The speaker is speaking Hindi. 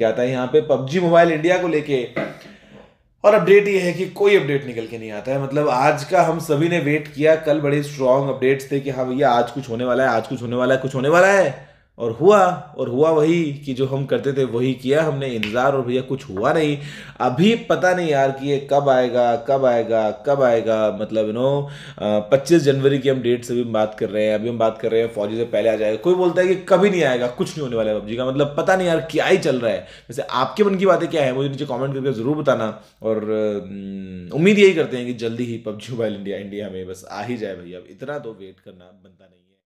क्या आता है यहाँ पे पबजी मोबाइल इंडिया को लेके और अपडेट ये है कि कोई अपडेट निकल के नहीं आता है मतलब आज का हम सभी ने वेट किया कल बड़े स्ट्रॉन्ग अपडेट्स थे कि हाँ भैया आज कुछ होने वाला है आज कुछ होने वाला है कुछ होने वाला है और हुआ और हुआ वही कि जो हम करते थे वही किया हमने इंतज़ार और भैया कुछ हुआ नहीं अभी पता नहीं यार कि ये कब आएगा कब आएगा कब आएगा मतलब यू नो पच्चीस जनवरी की हम डेट से भी बात कर रहे हैं अभी हम बात कर रहे हैं फौजी से पहले आ जाएगा कोई बोलता है कि कभी नहीं आएगा कुछ नहीं होने वाला है पबजी का मतलब पता नहीं यार क्या ही चल रहा है वैसे आपके मन की बातें क्या है मुझे नीचे कॉमेंट करके ज़रूर बताना और हम्म, उम्मीद यही करते हैं कि जल्दी ही पबजी मोबाइल इंडिया इंडिया में बस आ ही जाए भैया अब इतना तो वेट करना बनता नहीं है